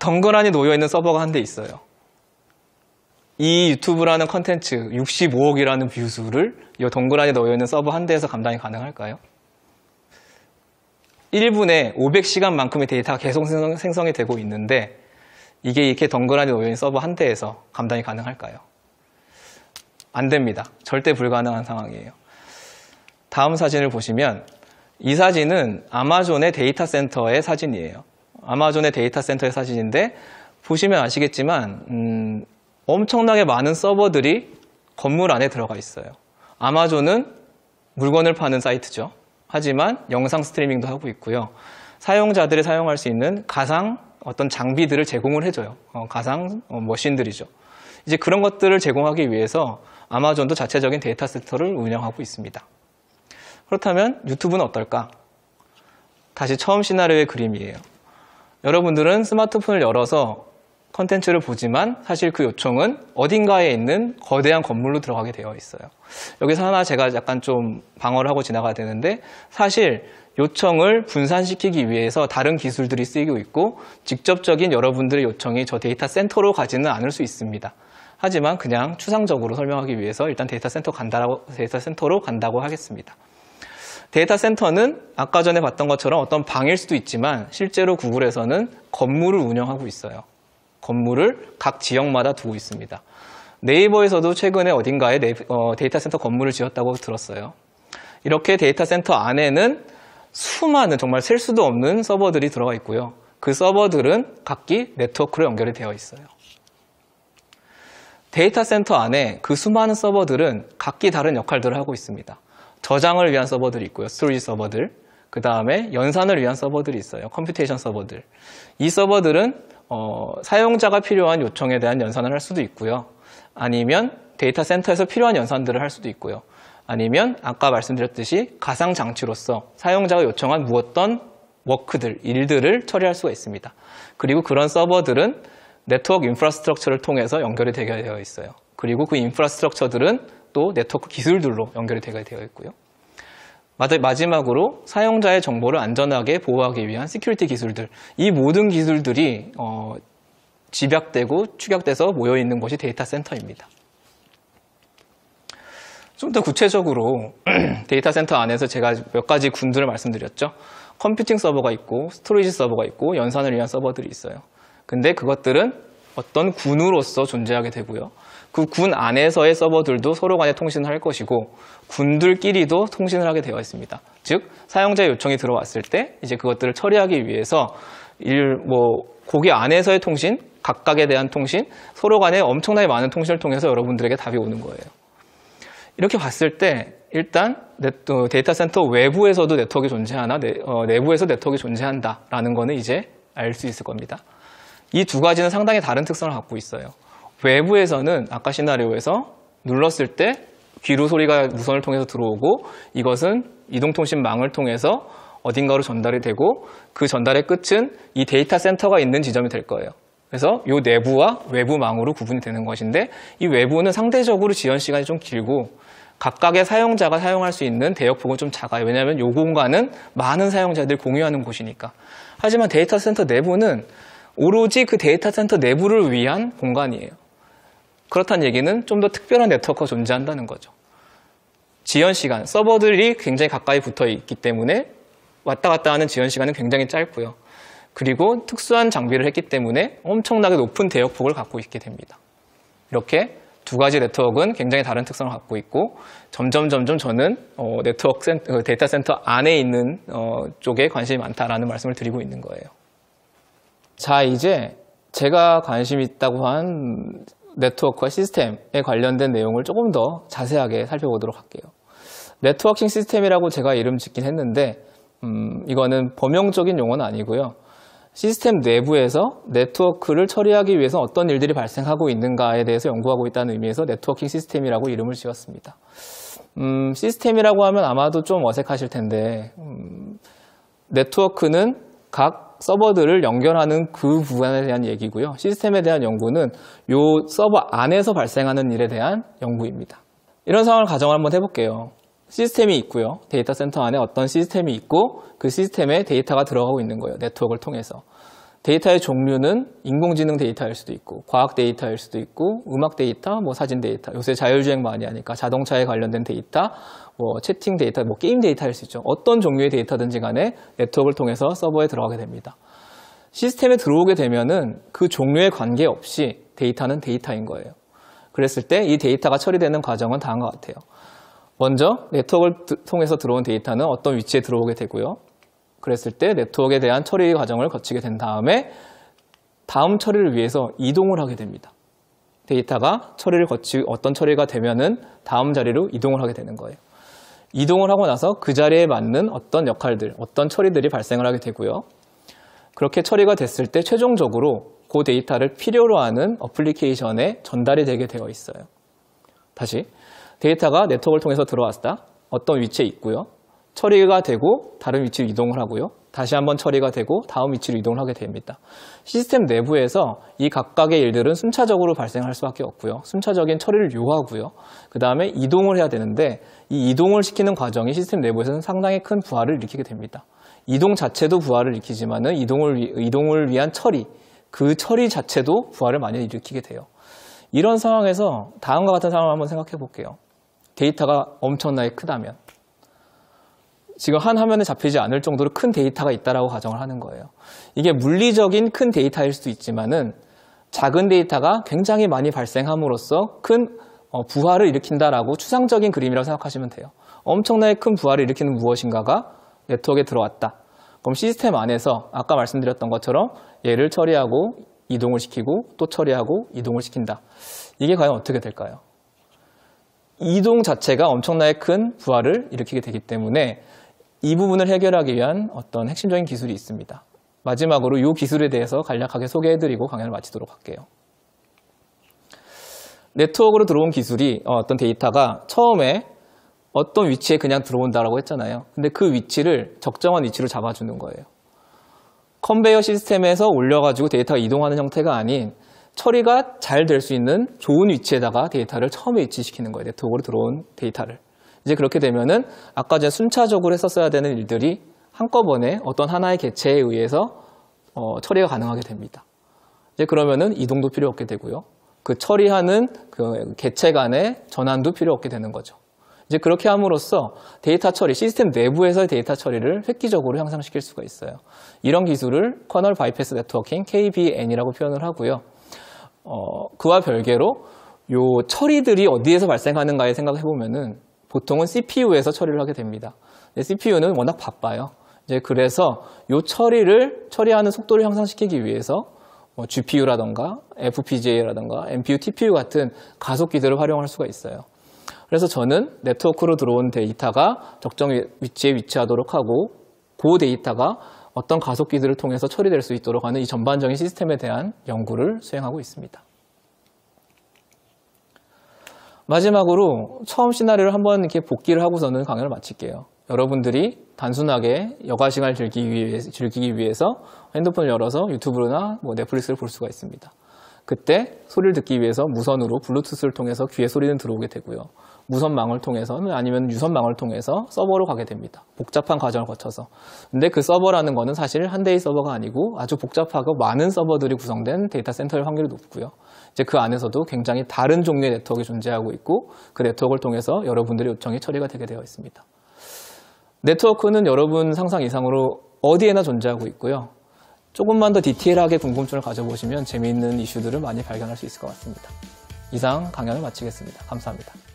덩그라니 놓여있는 서버가 한 대 있어요. 이 유튜브라는 컨텐츠 65억이라는 뷰수를 이덩그라니놓여있는 서버 한 대에서 감당이 가능할까요? 1분에 500시간만큼의 데이터가 계속 생성이 되고 있는데 이게 이렇게 덩그라니 놓여있는 서버 한 대에서 감당이 가능할까요? 안 됩니다. 절대 불가능한 상황이에요. 다음 사진을 보시면 이 사진은 아마존의 데이터 센터의 사진이에요. 아마존의 데이터 센터의 사진인데 보시면 아시겠지만 음, 엄청나게 많은 서버들이 건물 안에 들어가 있어요. 아마존은 물건을 파는 사이트죠. 하지만 영상 스트리밍도 하고 있고요. 사용자들이 사용할 수 있는 가상 어떤 장비들을 제공을 해줘요. 어, 가상 어, 머신들이죠. 이제 그런 것들을 제공하기 위해서 아마존도 자체적인 데이터 센터를 운영하고 있습니다. 그렇다면 유튜브는 어떨까? 다시 처음 시나리오의 그림이에요. 여러분들은 스마트폰을 열어서 컨텐츠를 보지만 사실 그 요청은 어딘가에 있는 거대한 건물로 들어가게 되어 있어요. 여기서 하나 제가 약간 좀 방어를 하고 지나가야 되는데 사실 요청을 분산시키기 위해서 다른 기술들이 쓰이고 있고 직접적인 여러분들의 요청이 저 데이터 센터로 가지는 않을 수 있습니다. 하지만 그냥 추상적으로 설명하기 위해서 일단 데이터 센터 간다라고 데이터 센터로 간다고 하겠습니다. 데이터 센터는 아까 전에 봤던 것처럼 어떤 방일 수도 있지만 실제로 구글에서는 건물을 운영하고 있어요. 건물을 각 지역마다 두고 있습니다. 네이버에서도 최근에 어딘가에 어, 데이터 센터 건물을 지었다고 들었어요. 이렇게 데이터 센터 안에는 수많은 정말 셀 수도 없는 서버들이 들어가 있고요. 그 서버들은 각기 네트워크로 연결이 되어 있어요. 데이터 센터 안에 그 수많은 서버들은 각기 다른 역할들을 하고 있습니다. 저장을 위한 서버들이 있고요. 스토리지 서버들. 그 다음에 연산을 위한 서버들이 있어요. 컴퓨테이션 서버들. 이 서버들은 어, 사용자가 필요한 요청에 대한 연산을 할 수도 있고요. 아니면 데이터 센터에서 필요한 연산들을 할 수도 있고요. 아니면 아까 말씀드렸듯이 가상 장치로서 사용자가 요청한 무엇던 워크들, 일들을 처리할 수가 있습니다. 그리고 그런 서버들은 네트워크 인프라스트럭처를 통해서 연결이 되게 되어 있어요. 그리고 그 인프라스트럭처들은 또 네트워크 기술들로 연결이 되어 있고요. 마지막으로 사용자의 정보를 안전하게 보호하기 위한 시큐리티 기술들 이 모든 기술들이 어, 집약되고 축약돼서 모여있는 것이 데이터 센터입니다. 좀 더 구체적으로 데이터 센터 안에서 제가 몇 가지 군들을 말씀드렸죠. 컴퓨팅 서버가 있고 스토리지 서버가 있고 연산을 위한 서버들이 있어요. 근데 그것들은 어떤 군으로서 존재하게 되고요. 그군 안에서의 서버들도 서로 간에 통신을 할 것이고 군들끼리도 통신을 하게 되어 있습니다. 즉 사용자의 요청이 들어왔을 때 이제 그것들을 처리하기 위해서 일뭐 고기 안에서의 통신, 각각에 대한 통신, 서로 간에 엄청나게 많은 통신을 통해서 여러분들에게 답이 오는 거예요. 이렇게 봤을 때 일단 어, 데이터 센터 외부에서도 네트워크 존재하나 네, 어, 내부에서 네트워크 존재한다라는 거는 이제 알 수 있을 겁니다. 이 두 가지는 상당히 다른 특성을 갖고 있어요. 외부에서는 아까 시나리오에서 눌렀을 때 귀로 소리가 무선을 통해서 들어오고 이것은 이동통신망을 통해서 어딘가로 전달이 되고 그 전달의 끝은 이 데이터 센터가 있는 지점이 될 거예요. 그래서 이 내부와 외부망으로 구분이 되는 것인데 이 외부는 상대적으로 지연 시간이 좀 길고 각각의 사용자가 사용할 수 있는 대역폭은 좀 작아요. 왜냐하면 이 공간은 많은 사용자들이 공유하는 곳이니까. 하지만 데이터 센터 내부는 오로지 그 데이터 센터 내부를 위한 공간이에요. 그렇다는 얘기는 좀 더 특별한 네트워크가 존재한다는 거죠. 지연 시간, 서버들이 굉장히 가까이 붙어 있기 때문에 왔다 갔다 하는 지연 시간은 굉장히 짧고요. 그리고 특수한 장비를 했기 때문에 엄청나게 높은 대역폭을 갖고 있게 됩니다. 이렇게 두 가지 네트워크는 굉장히 다른 특성을 갖고 있고 점점 점점 저는 어, 네트워크 센터, 그 데이터 센터 안에 있는 어, 쪽에 관심이 많다라는 말씀을 드리고 있는 거예요. 자 이제 제가 관심 있다고 한 네트워크와 시스템에 관련된 내용을 조금 더 자세하게 살펴보도록 할게요. 네트워킹 시스템이라고 제가 이름 짓긴 했는데 음, 이거는 범용적인 용어는 아니고요. 시스템 내부에서 네트워크를 처리하기 위해서 어떤 일들이 발생하고 있는가에 대해서 연구하고 있다는 의미에서 네트워킹 시스템이라고 이름을 지었습니다. 음, 시스템이라고 하면 아마도 좀 어색하실 텐데 음, 네트워크는 각 서버들을 연결하는 그 부분에 대한 얘기고요. 시스템에 대한 연구는 이 서버 안에서 발생하는 일에 대한 연구입니다. 이런 상황을 가정을 한번 해볼게요. 시스템이 있고요. 데이터 센터 안에 어떤 시스템이 있고 그 시스템에 데이터가 들어가고 있는 거예요. 네트워크를 통해서. 데이터의 종류는 인공지능 데이터일 수도 있고 과학 데이터일 수도 있고 음악 데이터, 뭐 사진 데이터 요새 자율주행 많이 하니까 자동차에 관련된 데이터 뭐 채팅 데이터, 뭐 게임 데이터일 수 있죠. 어떤 종류의 데이터든지 간에 네트워크를 통해서 서버에 들어가게 됩니다. 시스템에 들어오게 되면은 그 종류에 관계없이 데이터는 데이터인 거예요. 그랬을 때 이 데이터가 처리되는 과정은 다음과 같아요. 먼저 네트워크를 통해서 들어온 데이터는 어떤 위치에 들어오게 되고요. 그랬을 때 네트워크에 대한 처리 과정을 거치게 된 다음에 다음 처리를 위해서 이동을 하게 됩니다. 데이터가 처리를 거치 어떤 처리가 되면은 다음 자리로 이동을 하게 되는 거예요. 이동을 하고 나서 그 자리에 맞는 어떤 역할들, 어떤 처리들이 발생을 하게 되고요. 그렇게 처리가 됐을 때 최종적으로 그 데이터를 필요로 하는 어플리케이션에 전달이 되게 되어 있어요. 다시 데이터가 네트워크를 통해서 들어왔다. 어떤 위치에 있고요. 처리가 되고 다른 위치로 이동을 하고요. 다시 한번 처리가 되고 다음 위치로 이동을 하게 됩니다. 시스템 내부에서 이 각각의 일들은 순차적으로 발생할 수밖에 없고요. 순차적인 처리를 요하고요. 그 다음에 이동을 해야 되는데 이 이동을 시키는 과정이 시스템 내부에서는 상당히 큰 부하를 일으키게 됩니다. 이동 자체도 부하를 일으키지만 은 이동을, 이동을 위한 처리, 그 처리 자체도 부하를 많이 일으키게 돼요. 이런 상황에서 다음과 같은 상황을 한번 생각해 볼게요. 데이터가 엄청나게 크다면 지금 한 화면에 잡히지 않을 정도로 큰 데이터가 있다라고 가정을 하는 거예요. 이게 물리적인 큰 데이터일 수도 있지만은 작은 데이터가 굉장히 많이 발생함으로써 큰 어, 부하를 일으킨다라고 추상적인 그림이라고 생각하시면 돼요. 엄청나게 큰 부하를 일으키는 무엇인가가 네트워크에 들어왔다. 그럼 시스템 안에서 아까 말씀드렸던 것처럼 얘를 처리하고 이동을 시키고 또 처리하고 이동을 시킨다. 이게 과연 어떻게 될까요? 이동 자체가 엄청나게 큰 부하를 일으키게 되기 때문에 이 부분을 해결하기 위한 어떤 핵심적인 기술이 있습니다. 마지막으로 이 기술에 대해서 간략하게 소개해드리고 강연을 마치도록 할게요. 네트워크로 들어온 기술이 어, 어떤 데이터가 처음에 어떤 위치에 그냥 들어온다고 했잖아요. 근데 그 위치를 적정한 위치로 잡아주는 거예요. 컨베이어 시스템에서 올려가지고 데이터가 이동하는 형태가 아닌 처리가 잘 될 수 있는 좋은 위치에다가 데이터를 처음에 위치시키는 거예요. 네트워크로 들어온 데이터를. 이제 그렇게 되면은 아까 전 순차적으로 했었어야 되는 일들이 한꺼번에 어떤 하나의 개체에 의해서 어, 처리가 가능하게 됩니다. 이제 그러면은 이동도 필요 없게 되고요. 그 처리하는 그 개체 간의 전환도 필요 없게 되는 거죠. 이제 그렇게 함으로써 데이터 처리, 시스템 내부에서의 데이터 처리를 획기적으로 향상시킬 수가 있어요. 이런 기술을 커널 바이패스 네트워킹 KBN이라고 표현을 하고요. 어, 그와 별개로 요 처리들이 어디에서 발생하는가에 생각해 보면은 보통은 CPU에서 처리를 하게 됩니다. CPU는 워낙 바빠요. 이제 그래서 이 처리를 처리하는 속도를 향상시키기 위해서 뭐 GPU라던가 FPGA라던가 MPU, TPU 같은 가속기들을 활용할 수가 있어요. 그래서 저는 네트워크로 들어온 데이터가 적정 위치에 위치하도록 하고 그 데이터가 어떤 가속기들을 통해서 처리될 수 있도록 하는 이 전반적인 시스템에 대한 연구를 수행하고 있습니다. 마지막으로 처음 시나리오를 한번 이렇게 복기를 하고서는 강연을 마칠게요. 여러분들이 단순하게 여가 시간을 즐기기 위해서, 즐기기 위해서 핸드폰을 열어서 유튜브나 뭐 넷플릭스를 볼 수가 있습니다. 그때 소리를 듣기 위해서 무선으로 블루투스를 통해서 귀에 소리는 들어오게 되고요. 무선망을 통해서 아니면 유선망을 통해서 서버로 가게 됩니다. 복잡한 과정을 거쳐서. 근데 그 서버라는 거는 사실 한 대의 서버가 아니고 아주 복잡하고 많은 서버들이 구성된 데이터 센터의 확률이 높고요. 이제 그 안에서도 굉장히 다른 종류의 네트워크가 존재하고 있고 그 네트워크를 통해서 여러분들의 요청이 처리가 되게 되어 있습니다. 네트워크는 여러분 상상 이상으로 어디에나 존재하고 있고요. 조금만 더 디테일하게 궁금증을 가져보시면 재미있는 이슈들을 많이 발견할 수 있을 것 같습니다. 이상 강연을 마치겠습니다. 감사합니다.